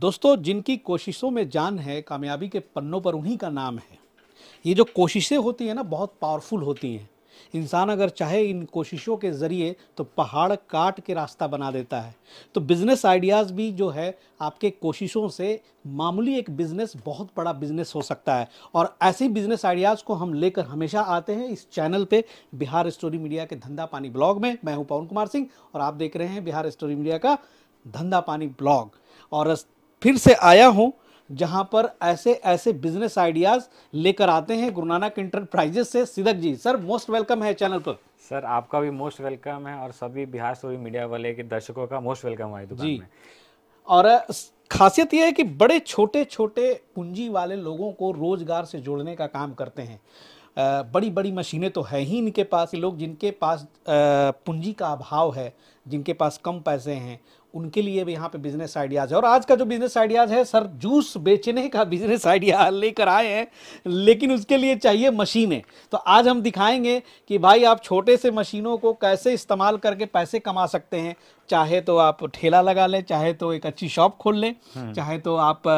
दोस्तों जिनकी कोशिशों में जान है कामयाबी के पन्नों पर उन्हीं का नाम है ये जो कोशिशें होती हैं ना बहुत पावरफुल होती हैं इंसान अगर चाहे इन कोशिशों के ज़रिए तो पहाड़ काट के रास्ता बना देता है तो बिज़नेस आइडियाज़ भी जो है आपके कोशिशों से मामूली एक बिज़नेस बहुत बड़ा बिज़नेस हो सकता है और ऐसे बिज़नेस आइडियाज़ को हम लेकर हमेशा आते हैं इस चैनल पे बिहार स्टोरी मीडिया के धंधा पानी ब्लॉग में मैं हूं पवन कुमार सिंह और आप देख रहे हैं बिहार स्टोरी मीडिया का धंधा पानी ब्लॉग और फिर से आया हूँ जहाँ पर ऐसे ऐसे बिजनेस आइडियाज लेकर आते हैं गुरु नानक इंटरप्राइजेस से Sidak ji sir most welcome है चैनल पर सर आपका भी मोस्ट वेलकम है और सभी बिहार सोई मीडिया वाले के दर्शकों का मोस्ट वेलकम है दुकान जी में। और खासियत यह है कि बड़े छोटे छोटे पूंजी वाले लोगों को रोजगार से जोड़ने का काम करते हैं बड़ी बड़ी मशीनें तो है ही इनके पास लोग जिनके पास पूंजी का अभाव है जिनके पास कम पैसे हैं उनके लिए भी यहाँ पे बिजनेस आइडियाज़ है और आज का जो बिजनेस आइडियाज़ है सर जूस बेचने का बिजनेस आइडिया लेकर आए हैं लेकिन उसके लिए चाहिए मशीनें तो आज हम दिखाएंगे कि भाई आप छोटे से मशीनों को कैसे इस्तेमाल करके पैसे कमा सकते हैं चाहे तो आप ठेला लगा लें चाहे तो एक अच्छी शॉप खोल लें हम्म। चाहे तो आप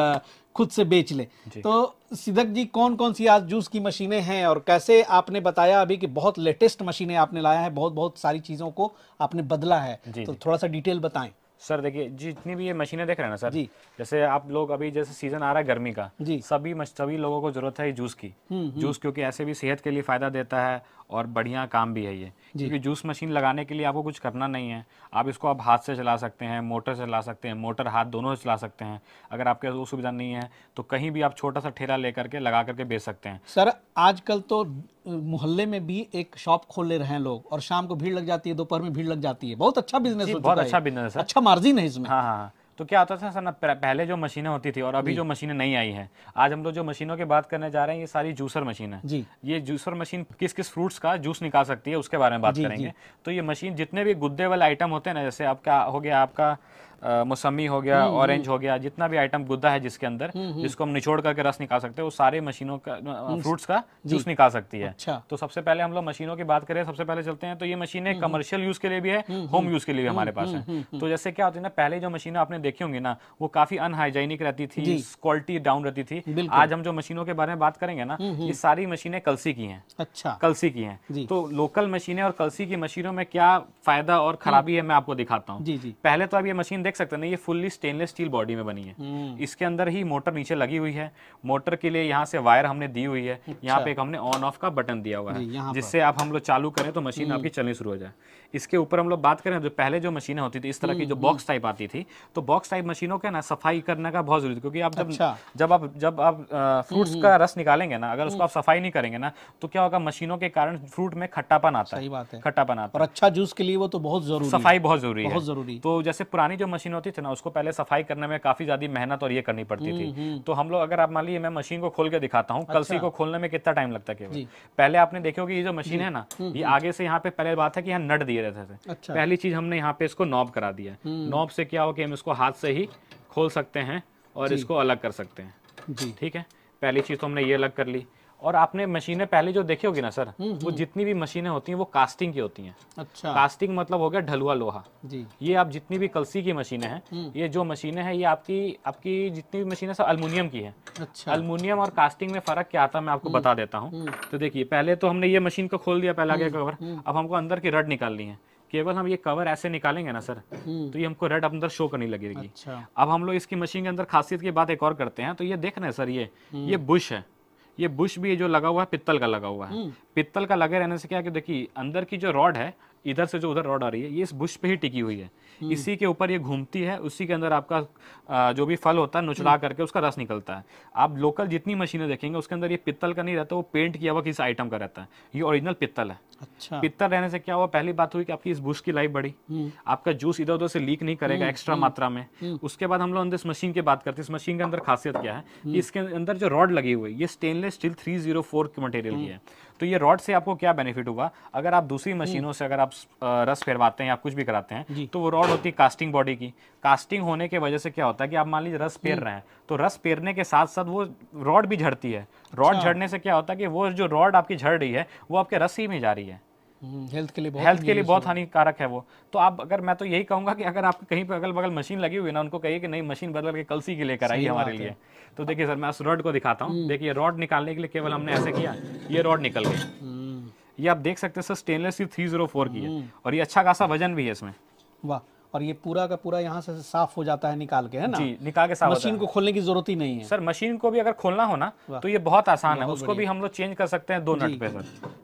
खुद से बेच लें तो सिदक जी कौन कौन सी आज जूस की मशीनें हैं और कैसे आपने बताया अभी कि बहुत लेटेस्ट मशीनें आपने लाया है बहुत बहुत सारी चीज़ों को आपने बदला है तो थोड़ा सा डिटेल बताएं सर देखिए जितनी भी ये मशीनें देख रहे हैं ना सर जी जैसे आप लोग अभी जैसे सीजन आ रहा है गर्मी का जी सभी सभी लोगों को जरूरत है जूस की जूस हम्म, हम्म। क्योंकि ऐसे भी सेहत के लिए फायदा देता है और बढ़िया काम भी है ये क्योंकि जूस मशीन लगाने के लिए आपको कुछ करना नहीं है आप इसको आप हाथ से चला सकते हैं मोटर से चला सकते हैं मोटर हाथ दोनों से चला सकते हैं अगर आपके वो सुविधा नहीं है तो कहीं भी आप छोटा सा ठेला लेकर के लगा करके बेच सकते हैं सर आजकल तो मोहल्ले में भी एक शॉप खोल ले रहे हैं लोग और शाम को भीड़ लग जाती है दोपहर में भीड़ लग जाती है बहुत अच्छा बिजनेस बहुत अच्छा बिजनेस अच्छा मार्जिन है इसमें हाँ हाँ, हाँ। तो क्या होता था सर ना पहले जो मशीनें होती थी और अभी जो मशीनें नहीं आई हैं आज हम लोग तो जो मशीनों की बात करने जा रहे हैं ये सारी जूसर मशीन है जी ये जूसर मशीन किस किस फ्रूट्स का जूस निकाल सकती है उसके बारे में बात करेंगे तो ये मशीन जितने भी गुद्दे वाले आइटम होते हैं ना जैसे आपका हो गया आपका मौसमी हो गया ऑरेंज हम्म, हम्म। हो गया जितना भी आइटम गुद्दा है जिसके अंदर हम्म, जिसको हम निचोड़ करके रस निकाल सकते हैं वो सारे मशीनों का फ्रूट्स का जूस निकाल सकती है अच्छा। तो सबसे पहले हम लोग मशीनों की बात करें सबसे पहले चलते हैं तो ये मशीनें कमर्शियल यूज के लिए भी है होम यूज के लिए भी हमारे पास है तो जैसे क्या होती है ना पहले जो मशीन आपने देखी होंगी ना वो काफी अनहाइजेनिक रहती थी क्वालिटी डाउन रहती थी आज हम जो मशीनों के बारे में बात करेंगे ना ये सारी मशीनें कलसी की है अच्छा कलसी की है तो लोकल मशीनें और कलसी की मशीनों में क्या फायदा और खराबी है मैं आपको दिखाता हूँ पहले तो अब ये मशीन देख सकते हैं ना ये फुल्ली स्टेनलेस स्टील बॉडी में बनी है हम्म। इसके अंदर ही मोटर नीचे लगी हुई है मोटर के लिए यहाँ से वायर हमने दी हुई है अच्छा। यहाँ पे एक हमने ऑन ऑफ का बटन दिया हुआ है जिससे आप हम लोग चालू करें तो मशीन हम्म। आपकी चलनी शुरू हो जाए इसके ऊपर हम लोग बात करें जो पहले जो मशीनें होती थी इस तरह की जो बॉक्स हम्म, टाइप आती थी तो बॉक्स टाइप मशीनों के ना सफाई करने का बहुत जरूरी क्योंकि आप जब अच्छा। जब आप जब आप फ्रूट्स का रस निकालेंगे ना अगर उसको आप सफाई नहीं करेंगे ना तो क्या होगा मशीनों के कारण फ्रूट में खट्टापन आता है खट्टापन आता है अच्छा जूस के लिए वो तो बहुत जरूरी सफाई बहुत जरूरी है बहुत जरूरी तो जैसे पुरानी जो मशीन होती थी ना उसको पहले सफाई करने में काफी ज्यादा मेहनत और ये करनी पड़ती थी हम्म, हम्म। तो हम लोग अगर आप मान लीजिए मैं मशीन को खोल के दिखाता हूँ अच्छा। कलसी को खोलने में कितना टाइम लगता है पहले आपने देखे होगी ये जो मशीन है ना हम्म, ये आगे से यहाँ पे पहले बात है की यहाँ नट दिए रहते थे अच्छा। पहली चीज हमने यहाँ पे इसको नॉब करा दिया नॉब से क्या हो कि हम इसको हाथ से ही खोल सकते हैं और इसको अलग कर सकते हैं ठीक है पहली चीज तो हमने ये अलग कर ली और आपने मशीनें पहले जो देखी होगी ना सर हम्म, वो हम्म। जितनी भी मशीनें होती हैं वो कास्टिंग की होती हैं अच्छा कास्टिंग मतलब हो गया ढलुआ लोहा जी ये आप जितनी भी कलसी की मशीनें हैं हम्म। ये जो मशीनें हैं ये आपकी आपकी जितनी भी मशीनें सब अल्मोनियम की हैं अच्छा अल्मोनियम और कास्टिंग में फर्क क्या आता है मैं आपको बता देता हूँ तो देखिये पहले तो हमने ये मशीन को खोल दिया पहला आगे कवर अब हमको अंदर की रड निकालनी है केवल हम ये कवर ऐसे निकालेंगे ना सर तो ये हमको रेड अंदर शो करने लगेगी अच्छा। अब हम लोग इसकी मशीन के अंदर खासियत की बात एक और करते हैं तो ये देख रहे हैं सर ये ये बुश है ये बुश भी जो लगा हुआ है पित्तल का लगा हुआ है हम्म। पित्तल का लगे रहने से क्या कि देखिए अंदर की जो रॉड है इधर से जो उधर रॉड आ रही है ये इस बुश पे ही टिकी हुई है हम्म। इसी के ऊपर ये घूमती है उसी के अंदर आपका जो भी फल होता है नुचला हम्म। करके उसका रस निकलता है आप लोकल जितनी मशीनें देखेंगे उसके अंदर ये पित्तल का नहीं रहता वो पेंट किया हुआ किसी आइटम का रहता है ये ओरिजिनल पित्तल है अच्छा पित्तर रहने से क्या हुआ पहली बात हुई कि आपकी इस बुश की लाइफ बढ़ी हम्म। आपका जूस इधर उधर से लीक नहीं करेगा एक्स्ट्रा हम्म, हम्म, मात्रा में उसके बाद हम लोग अंदर इस मशीन की बात करते हैं इस मशीन के अंदर हाँ। खासियत क्या है इसके अंदर जो रॉड लगी हुई ये stainless steel three zero four की मटेरियल की है तो ये रॉड से आपको क्या बेनिफिट हुआ अगर आप दूसरी मशीनों से अगर आप रस फेरवाते हैं आप कुछ भी कराते हैं तो वो रॉड होती है कास्टिंग बॉडी की कास्टिंग होने की वजह से क्या होता है कि आप मान लीजिए रस पेर रहे हैं तो रस पेरने के साथ साथ वो रॉड भी झड़ती है रॉड अच्छा। झड़ने से क्या होता है कि वो जो रॉड आपकी झड़ रही है वो आपके रस ही में जा रही है हेल्थ हम्म, के लिए बहुत हेल्थ के लिए बहुत हानिकारक है वो तो आप अगर मैं तो यही कहूंगा कि अगर आपके कहीं पर अगल बगल मशीन लगी हुई है ना उनको कहिए कि नहीं मशीन बदल के कलसी के की लेकर आई हमारे लिए तो देखिए सर मैं उस रॉड को दिखाता हूँ हम्म। देखिए रॉड निकालने के लिए केवल हमने ऐसे किया ये रॉड निकल गई हम्म। ये आप देख सकते हैं sir stainless three zero four की है और ये अच्छा खासा वजन भी है इसमें वाह और ये पूरा का पूरा यहाँ से साफ हो जाता है निकाल के है ना जी निकाल के साफ मशीन को खोलने की जरूरत ही नहीं है सर मशीन को भी अगर खोलना हो ना तो ये बहुत आसान है उसको भी हम लोग चेंज कर सकते हैं दो नट पे सर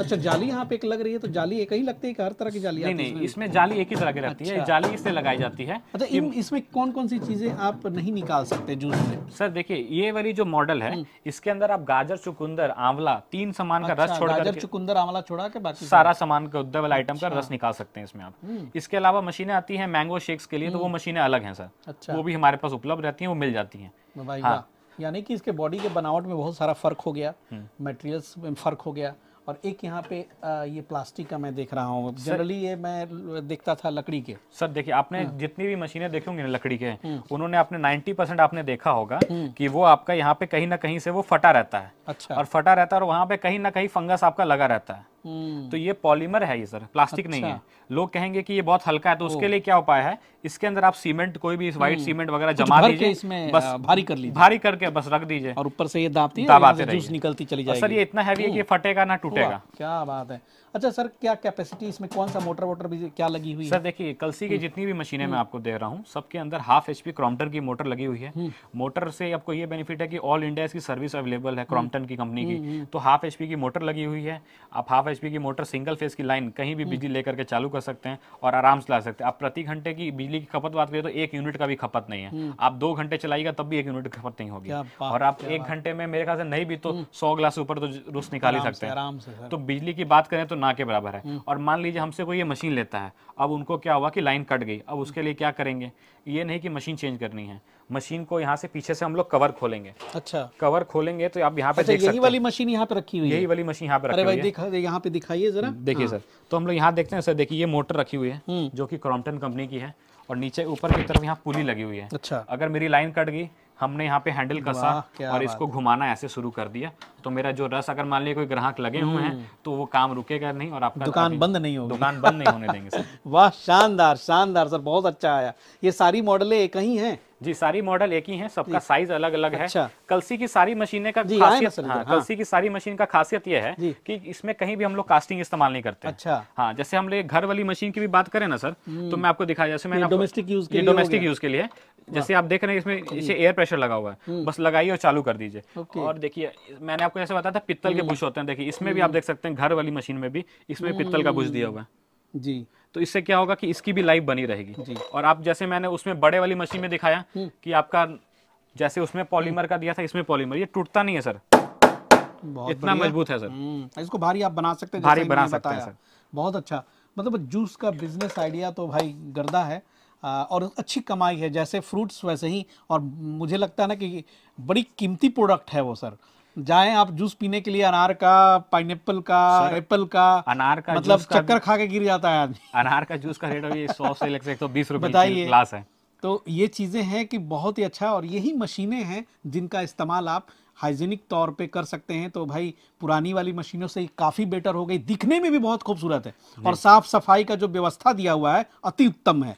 अच्छा जाली यहाँ पे एक लग रही है तो जाली एक ही लगती है हर तरह की जाली नहीं नहीं इसमें जाली एक ही तरह की रहती है अच्छा। जाली इससे लगाई जाती है अच्छा इसमें कौन कौन सी चीजें आप नहीं निकाल सकते जूस में सर देखिए ये वाली जो मॉडल है हम्म। इसके अंदर आप गाजर चुकंदर आंवला तीन सामान का रस अच्छा, छोड़ गाजर चुकंदर आंवला छोड़ा के बाकी सारा सामान का उद्धव वाला अच्छा। आइटम का रस निकाल सकते हैं इसमें आप हम्म। इसके अलावा मशीनें आती है मैंगो शेक्स के लिए तो वो हम्म। मशीनें अलग है सर वो भी हमारे पास उपलब्ध रहती है वो मिल जाती है हाँ। यानी कि इसके बॉडी के बनावट में बहुत सारा फर्क हो गया मटेरियल्स में फर्क हो गया और एक यहाँ पे ये प्लास्टिक का मैं देख रहा हूँ जनरली ये मैं देखता था लकड़ी के सर देखिए आपने हाँ। जितनी भी मशीनें देखी होंगी ना लकड़ी के हाँ। उन्होंने आपने 90 परसेंट आपने देखा होगा हाँ। कि वो आपका यहाँ पे कहीं ना कहीं से वो फटा रहता है अच्छा और फटा रहता है और वहाँ पे कहीं ना कहीं फंगस आपका लगा रहता है हम्म। तो ये पॉलीमर है ये सर प्लास्टिक अच्छा। नहीं है अच्छा। लोग कहेंगे कि ये बहुत हल्का है तो उसके लिए क्या उपाय है इसके अंदर आप सीमेंट कोई भी व्हाइट हम्म। सीमेंट वगैरह जमा दीजिए इसमें बस भारी कर लीजिए भारी करके बस रख दीजिए और ऊपर से ये दाबती दाबाते जूस निकलती चली जाएगी सर ये इतना हैवी है कि फटेगा ना टूटेगा क्या बात है अच्छा सर क्या कैपेसिटी इसमें कौन सा मोटर वोटर भी क्या लगी हुई है सर देखिए कलसी की हम्म। जितनी भी मशीनें मैं आपको दे रहा हूँ सबके अंदर हाफ एच पी क्रॉम्पटन की मोटर लगी हुई है मोटर से आपको ये बेनिफिट है कि ऑल इंडिया इसकी सर्विस अवेलेबल है क्रॉम्पटन की कंपनी की तो हाफ एच की मोटर लगी हुई है आप हाफ एचपी की मोटर सिंगल फेज की लाइन कहीं भी हम्म। बिजली लेकर के चालू कर सकते हैं और आराम से ला सकते हैं आप प्रति घंटे की बिजली की खपत बात करें तो एक यूनिट का भी खपत नहीं है हम्म। आप दो घंटे चलाइएगा तब भी एक यूनिट की खपत नहीं होगी और आप एक घंटे में मेरे ख्याल से नहीं भी तो हम्म। सौ ग्लास ऊपर तो रूस निकाल ही सकते हैं तो बिजली की बात करें तो ना के बराबर है और मान लीजिए हमसे कोई ये मशीन लेता है अब उनको क्या हुआ कि लाइन कट गई अब उसके लिए क्या करेंगे ये नहीं कि मशीन चेंज करनी है मशीन को यहाँ से पीछे से हम लोग कवर खोलेंगे अच्छा कवर खोलेंगे तो आप यहाँ पे अच्छा, देख यही वाली मशीन यहाँ पे रखी हुई है यही वाली मशीन यहाँ पे रखी हुई है यहाँ पे दिखाइए जरा देखिए हाँ। सर तो हम लोग यहाँ देखते हैं सर देखिए ये मोटर रखी हुई है हम्म। जो की क्रॉम्पटन कंपनी की है और नीचे ऊपर की तरफ यहाँ पुली लगी हुई है अच्छा अगर मेरी लाइन कट गई हमने यहाँ पे हैंडल कसा और इसको घुमाना ऐसे शुरू कर दिया तो मेरा जो रस अगर मान लिया कोई ग्राहक लगे हुए हैं हम्म। तो वो काम रुकेगा नहीं और आपका दुकान बंद नहीं होगी दुकान बंद नहीं होने देंगे सर वाह शानदार शानदार सर बहुत अच्छा आया ये सारी मॉडलें एक ही हैं जी सारी मॉडल एक ही है सबका साइज अलग अलग है अच्छा। कलसी की सारी मशीने का खासियत हाँ, हाँ। कलसी की सारी मशीन का खासियत यह है कि इसमें कहीं भी हम लोग कास्टिंग इस्तेमाल नहीं करते अच्छा हाँ जैसे हम लोग घर वाली मशीन की भी बात करें ना सर तो हम्म। मैं आपको दिखाया जैसे मैंने डोमेस्टिक यूज के डोमेस्टिक यूज के लिए हाँ। जैसे आप देख रहे हैं इसमें इसे एयर प्रेशर लगा हुआ है हम्म। बस लगाइए और चालू कर दीजिए और देखिए मैंने आपको जैसे बताया था पित्तल के हम्म। बुश होते हैं देखिए इसमें भी आप देख सकते हैं घर वाली मशीन में भी इसमें पित्तल का बुश दिया हुआ है जी तो इससे क्या होगा कि इसकी भी लाइफ बनी रहेगी और आप जैसे मैंने उसमें बड़े वाली मशीन में दिखाया हम्म। कि आपका जैसे उसमें पॉलीमर का दिया था इसमें पॉलीमर ये टूटता नहीं है सर इतना मजबूत है सर हम्म, इसको भारी आप बना सकते हैं भारी बना सकते हैं सर बहुत अच्छा मतलब जूस का बिजनेस आइडिया तो भाई गर्दा है और अच्छी कमाई है जैसे फ्रूट्स वैसे ही और मुझे लगता है ना कि बड़ी कीमती प्रोडक्ट है वो सर जाएं आप जूस पीने के लिए अनार का पाइन का एप्पल का अनार का मतलब चक्कर खा के गिर जाता है अनार का जूस का रेट अभी सौ से एक सौ बीस रुपए ग्लास है तो ये चीज़ें हैं कि बहुत ही अच्छा और यही मशीनें हैं जिनका इस्तेमाल आप हाइजीनिक तौर पे कर सकते हैं तो भाई पुरानी वाली मशीनों से काफ़ी बेटर हो गई दिखने में भी बहुत खूबसूरत है और साफ सफाई का जो व्यवस्था दिया हुआ है अति उत्तम है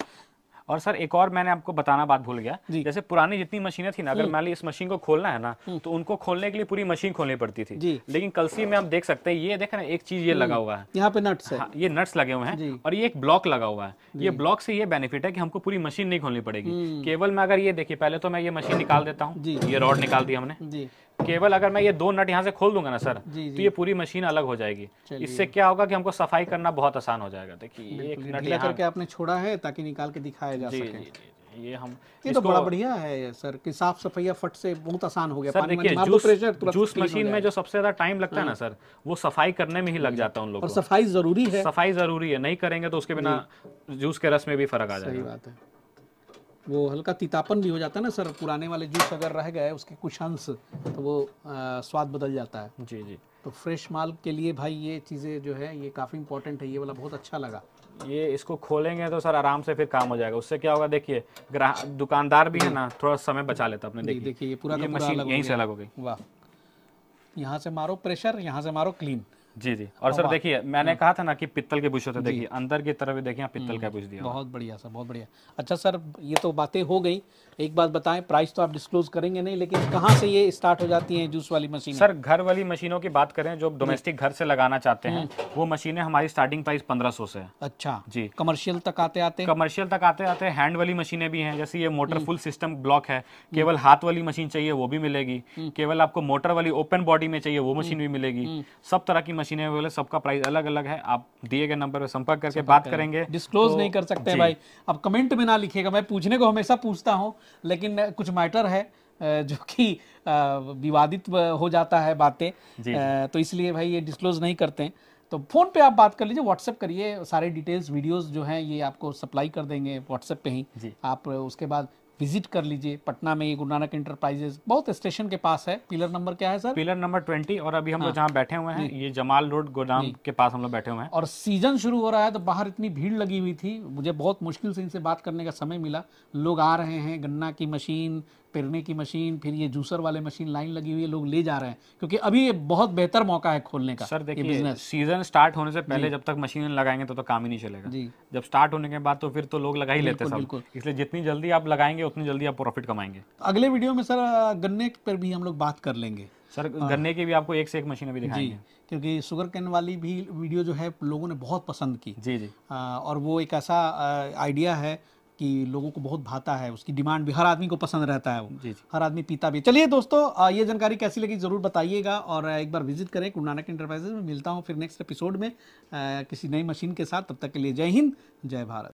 और सर एक और मैंने आपको बताना बात भूल गया जैसे पुरानी जितनी मशीनें थी ना अगर मान ली इस मशीन को खोलना है ना हम्म। तो उनको खोलने के लिए पूरी मशीन खोलनी पड़ती थी लेकिन कलसी में आप देख सकते हैं ये देखे ना एक चीज ये हम्म। लगा हुआ है यहाँ पे नट्स है हाँ, ये नट्स लगे हुए हैं और ये एक ब्लॉक लगा हुआ है ये ब्लॉक से ये बेनिफिट है की हमको पूरी मशीन नहीं खोलनी पड़ेगी हम्म। केवल में अगर ये देखिए पहले तो मैं ये मशीन निकाल देता हूँ ये रॉड निकाल दिया हमने केवल अगर मैं ये दो नट यहाँ से खोल दूंगा ना सर जी, तो जी. तो ये पूरी मशीन अलग हो जाएगी इससे क्या होगा कि हमको सफाई करना बहुत आसान हो जाएगा देखिए एक नट करके आपने छोड़ा है ताकि निकाल के दिखाया जा सके ये हम ये तो बड़ा बढ़िया है सर कि साफ सफाइया फट से बहुत आसान हो गया सर देखिए जूस, जूस मशीन में जो सबसे ज्यादा टाइम लगता है ना सर वो सफाई करने में ही लग जाता है उन लोगों को सफाई जरूरी है सफाई जरूरी है नहीं करेंगे तो उसके बिना जूस के रस में भी फर्क आ जाएगा सही बात है वो हल्का तीतापन भी हो जाता है ना सर पुराने वाले जूस अगर रह गए उसके कुछ अंश तो वो आ, स्वाद बदल जाता है जी जी तो फ्रेश माल के लिए भाई ये चीज़ें जो है ये काफ़ी इंपॉर्टेंट है ये वाला बहुत अच्छा लगा ये इसको खोलेंगे तो सर आराम से फिर काम हो जाएगा उससे क्या होगा देखिए ग्राहक दुकानदार भी है ना थोड़ा समय बचा लेता अपने देखिए ये पूरा मशीन यहीं से अलग हो गई वाह यहाँ से मारो प्रेशर यहाँ से मारो क्लीन जी जी और सर देखिए मैंने हाँ। कहा था ना कि पित्तल के बुश होते देखिए अंदर की तरफ भी देखिए पित्तल हम्म। का बुश दिया बहुत बढ़िया सर बहुत बढ़िया अच्छा सर ये तो बातें हो गई एक बात बताएं प्राइस तो आप डिस्क्लोज करेंगे नहीं लेकिन कहाँ से ये स्टार्ट हो जाती है जूस वाली मशीन सर घर वाली मशीनों की बात करें जो डोमेस्टिक घर से लगाना चाहते हैं हम्म। वो मशीनें हमारी स्टार्टिंग प्राइस पंद्रह सौ से अच्छा जी कमर्शियल तक आते आते कमर्शियल तक आते आते हैंड वाली मशीनें भी हैं जैसे ये मोटर फुल सिस्टम ब्लॉक है हम्म। केवल हाथ वाली मशीन चाहिए वो भी मिलेगी केवल आपको मोटर वाली ओपन बॉडी में चाहिए वो मशीन भी मिलेगी सब तरह की मशीनें वगैरह सबका प्राइस अलग अलग है आप दिए गए नंबर पर संपर्क करके बात करेंगे डिस्क्लोज तो, नहीं कर सकते भाई आप कमेंट में ना लिखिएगा मैं पूछने को हमेशा पूछता हूँ लेकिन कुछ मैटर है जो कि विवादित हो जाता है बातें तो इसलिए भाई ये डिस्क्लोज नहीं करते तो फ़ोन पे आप बात कर लीजिए व्हाट्सएप करिए सारे डिटेल्स वीडियोस जो हैं ये आपको सप्लाई कर देंगे व्हाट्सएप पे ही आप उसके बाद विजिट कर लीजिए पटना में ये गुरु नानक इंटरप्राइजेस बहुत स्टेशन के पास है पिलर नंबर क्या है सर पिलर नंबर ट्वेंटी और अभी हम हाँ। लोग जहाँ बैठे हुए हैं ये जमाल रोड गोदाम के पास हम लोग बैठे हुए हैं और सीजन शुरू हो रहा है तो बाहर इतनी भीड़ लगी हुई थी मुझे बहुत मुश्किल से इनसे बात करने का समय मिला लोग आ रहे हैं गन्ना की मशीन पेरने की मशीन फिर ये जूसर वाले मशीन लाइन लगी हुई है लोग ले जा रहे हैं क्योंकि अभी ये बहुत बेहतर मौका है खोलने का सर देखिए बिजनेस सीजन स्टार्ट होने से पहले जब तक मशीन लगाएंगे तो, तो काम ही नहीं चलेगा जी जब स्टार्ट होने के बाद तो फिर तो लोग लगा ही लेते हैं इसलिए जितनी जल्दी आप लगाएंगे उतनी जल्दी आप प्रॉफिट कमाएंगे अगले वीडियो में सर गन्ने पर भी हम लोग बात कर लेंगे सर हाँ। गन्ने की भी आपको एक से एक मशीन अभी दिखाएंगे क्योंकि शुगर कैन वाली भी वीडियो जो है लोगों ने बहुत पसंद की जी जी हाँ, और वो एक ऐसा आइडिया है कि लोगों को बहुत भाता है उसकी डिमांड भी हर आदमी को पसंद रहता है वो जी जी। हर आदमी पीता भी चलिए दोस्तों ये जानकारी कैसी लगी ज़रूर बताइएगा और एक बार विजिट करें गुरु नानक इंटरप्राइजेज में मिलता हूँ फिर नेक्स्ट एपिसोड में किसी नई मशीन के साथ तब तक के लिए जय हिंद जय भारत